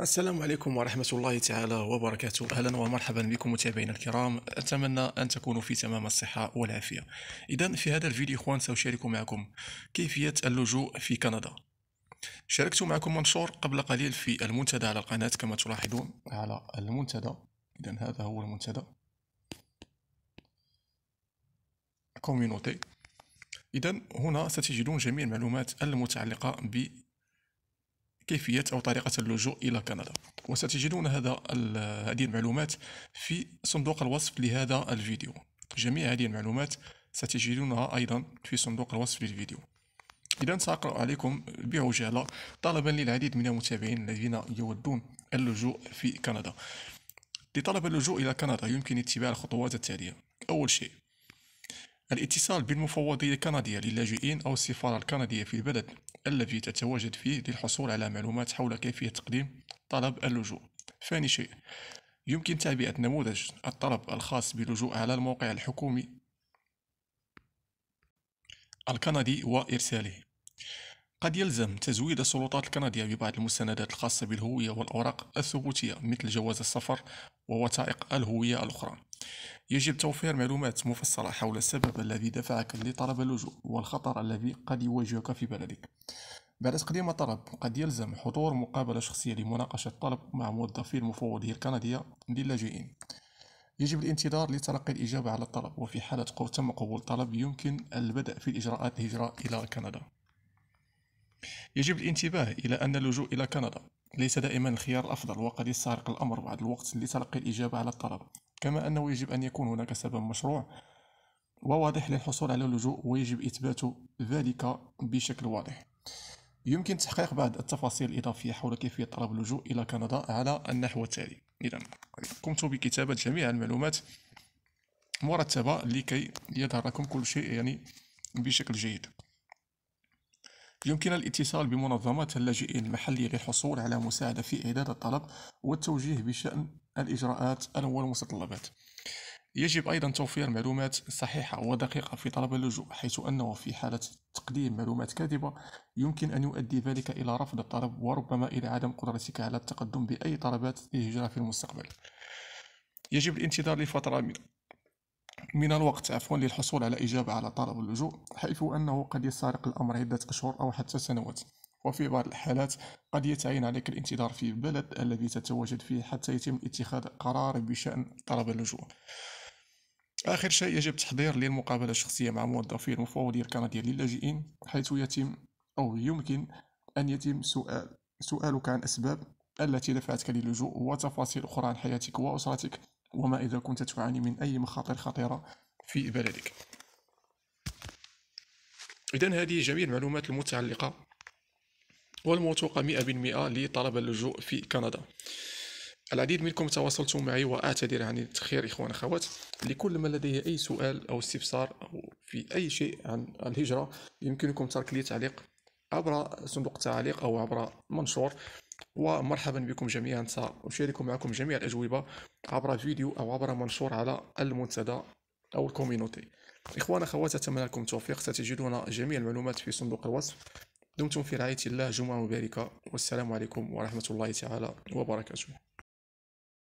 السلام عليكم ورحمة الله تعالى وبركاته أهلا ومرحبا بكم متابعينا الكرام أتمنى أن تكونوا في تمام الصحة والعافية إذا في هذا الفيديو إخوان سأشارك معكم كيفية اللجوء في كندا شاركت معكم منشور قبل قليل في المنتدى على القناة كما تلاحظون على المنتدى إذا هذا هو المنتدى كوميونوتي إذا هنا ستجدون جميع المعلومات المتعلقة ب كيفية أو طريقة اللجوء إلى كندا وستجدون هذا هذه المعلومات في صندوق الوصف لهذا الفيديو جميع هذه المعلومات ستجدونها أيضا في صندوق الوصف للفيديو إذا سأقرأ عليكم بعجالة طلبا للعديد من المتابعين الذين يودون اللجوء في كندا لطلب اللجوء إلى كندا يمكن اتباع الخطوات التالية أول شيء الاتصال بالمفوضية الكندية للاجئين أو السفارة الكندية في البلد الذي تتواجد فيه للحصول على معلومات حول كيفية تقديم طلب اللجوء ثاني شيء يمكن تعبئة نموذج الطلب الخاص باللجوء على الموقع الحكومي الكندي وإرساله قد يلزم تزويد السلطات الكندية ببعض المستندات الخاصة بالهوية والأوراق الثبوتية مثل جواز السفر ووثائق الهوية الأخرى يجب توفير معلومات مفصلة حول السبب الذي دفعك لطلب اللجوء والخطر الذي قد يواجهك في بلدك بعد تقديم الطلب قد يلزم حضور مقابلة شخصية لمناقشة الطلب مع موظفي المفوضية الكندية للاجئين يجب الانتظار لتلقي الإجابة على الطلب وفي حالة تم قبول الطلب يمكن البدء في الإجراءات الهجرة إلى كندا يجب الانتباه إلى أن اللجوء إلى كندا ليس دائما الخيار الأفضل وقد يستغرق الأمر بعض الوقت لتلقي الإجابة على الطلب كما أنه يجب أن يكون هناك سبب مشروع وواضح للحصول على اللجوء ويجب إثبات ذلك بشكل واضح يمكن تحقيق بعض التفاصيل الإضافية حول كيفية طلب اللجوء إلى كندا على النحو التالي إذا قمت بكتابة جميع المعلومات مرتبة لكي يظهر لكم كل شيء يعني بشكل جيد يمكن الاتصال بمنظمات اللاجئين المحلية للحصول على مساعدة في إعداد الطلب والتوجيه بشأن الإجراءات والمتطلبات يجب أيضا توفير معلومات صحيحة ودقيقة في طلب اللجوء حيث أنه في حالة تقديم معلومات كاذبة يمكن أن يؤدي ذلك إلى رفض الطلب وربما إلى عدم قدرتك على التقدم بأي طلبات للهجرة في المستقبل يجب الانتظار لفترة من من الوقت عفوا للحصول على إجابة على طلب اللجوء حيث أنه قد يستغرق الأمر عدة أشهر أو حتى سنوات وفي بعض الحالات قد يتعين عليك الانتظار في البلد الذي تتواجد فيه حتى يتم اتخاذ قرار بشأن طلب اللجوء آخر شيء يجب تحضير للمقابلة الشخصية مع موظفي المفوضية الكندية للاجئين حيث يتم أو يمكن أن يتم سؤال سؤالك عن أسباب التي دفعتك للجوء وتفاصيل أخرى عن حياتك وأسرتك وما إذا كنت تعاني من أي مخاطر خطيرة في بلدك إذا هذه جميع المعلومات المتعلقة والموثوقة 100% لطلب اللجوء في كندا العديد منكم تواصلتم معي وأعتذر عن التخير إخوان أخوات لكل من لديه أي سؤال أو استفسار أو في أي شيء عن الهجرة يمكنكم ترك لي تعليق عبر صندوق التعليق أو عبر منشور ومرحبا بكم جميعا سأشارك معكم جميع الأجوبة عبر فيديو أو عبر منشور على المنتدى أو الكوميونيتي إخوانا أخوات أتمنى لكم التوفيق ستجدون جميع المعلومات في صندوق الوصف دمتم في رعاية الله جمعة مباركة والسلام عليكم ورحمة الله تعالى وبركاته